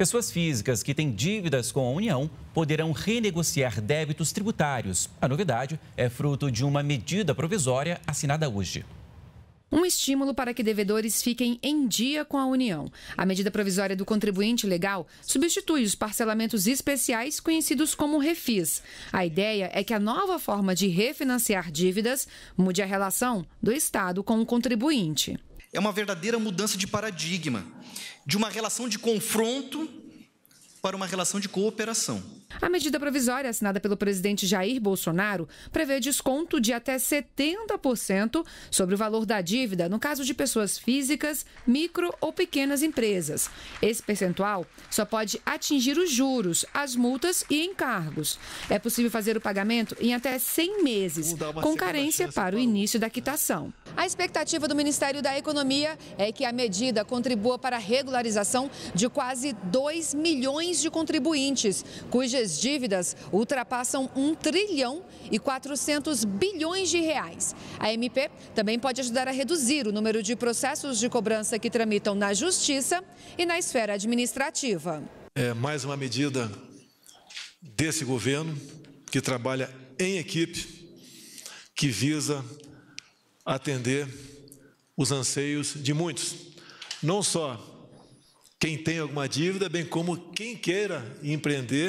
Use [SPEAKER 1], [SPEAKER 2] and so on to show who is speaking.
[SPEAKER 1] Pessoas físicas que têm dívidas com a União poderão renegociar débitos tributários. A novidade é fruto de uma medida provisória assinada hoje.
[SPEAKER 2] Um estímulo para que devedores fiquem em dia com a União. A medida provisória do contribuinte legal substitui os parcelamentos especiais conhecidos como refis. A ideia é que a nova forma de refinanciar dívidas mude a relação do Estado com o contribuinte
[SPEAKER 1] é uma verdadeira mudança de paradigma, de uma relação de confronto para uma relação de cooperação.
[SPEAKER 2] A medida provisória assinada pelo presidente Jair Bolsonaro prevê desconto de até 70% sobre o valor da dívida no caso de pessoas físicas, micro ou pequenas empresas. Esse percentual só pode atingir os juros, as multas e encargos. É possível fazer o pagamento em até 100 meses, com carência para o início da quitação. A expectativa do Ministério da Economia é que a medida contribua para a regularização de quase 2 milhões de contribuintes, cuja cujas dívidas ultrapassam 1 trilhão e 400 bilhões de reais. A MP também pode ajudar a reduzir o número de processos de cobrança que tramitam na Justiça e na esfera administrativa.
[SPEAKER 3] É mais uma medida desse governo que trabalha em equipe, que visa atender os anseios de muitos. Não só quem tem alguma dívida, bem como quem queira empreender.